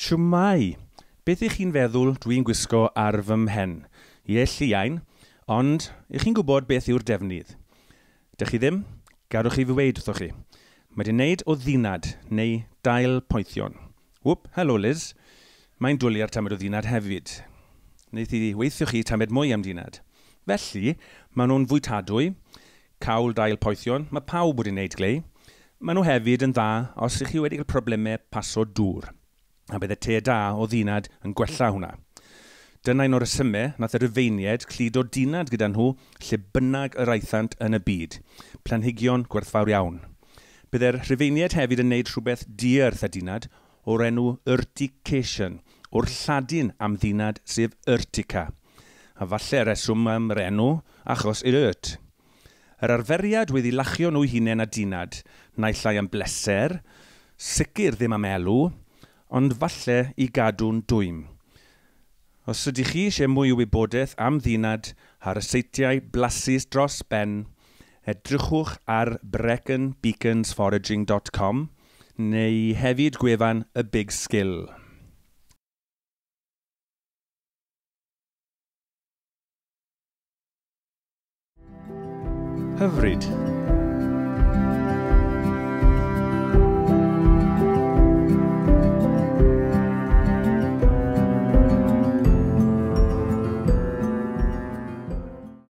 Siwmai, beth ych chi'n feddwl dwi'n gwisgo ar fy mhen? Iellu iawn, ond ych chi'n gwybod beth yw'r defnydd. Dych chi ddim? Gadwch chi fy weid wrthoch chi. Mae wedi wneud o ddinad neu dail poethion. Wwp, helo Liz. Mae'n dwlu ar tamed o ddinad hefyd. Wneith i weithio chi tamed mwy am ddinad. Felly, maen nhw'n fwytadwy, cawl dail poethion, mae pawb wedi wneud glei. Maen nhw hefyd yn dda os ych chi wedi cael problemau paso dŵr a bydd y te da o ddinad yn gwella hwnna. Dyna un o'r ysymau nath y rufeiniaid clud o dinad gyda nhw lle bynnag yr aethant yn y byd. Planhigion gwerthfawr iawn. Byddai'r rhufeiniaid hefyd yn neud rhywbeth diarth y dinad o'r enw urtication, o'r lladin am ddinad sef urtica. A falle reswm am yr enw achos i'r urt. Yr arferiad wedi lachio nhw hunain a dinad, naill ai am bleser, sicr ddim am elw, ond falle i gadw'n dwym. Os ydych chi eisiau mwy o wybodaeth am ddinad ar y seitiau blasus dros ben, edrychwch ar breckenbeaconsforaging.com neu hefyd gwefan y Big Skill. Hyfryd.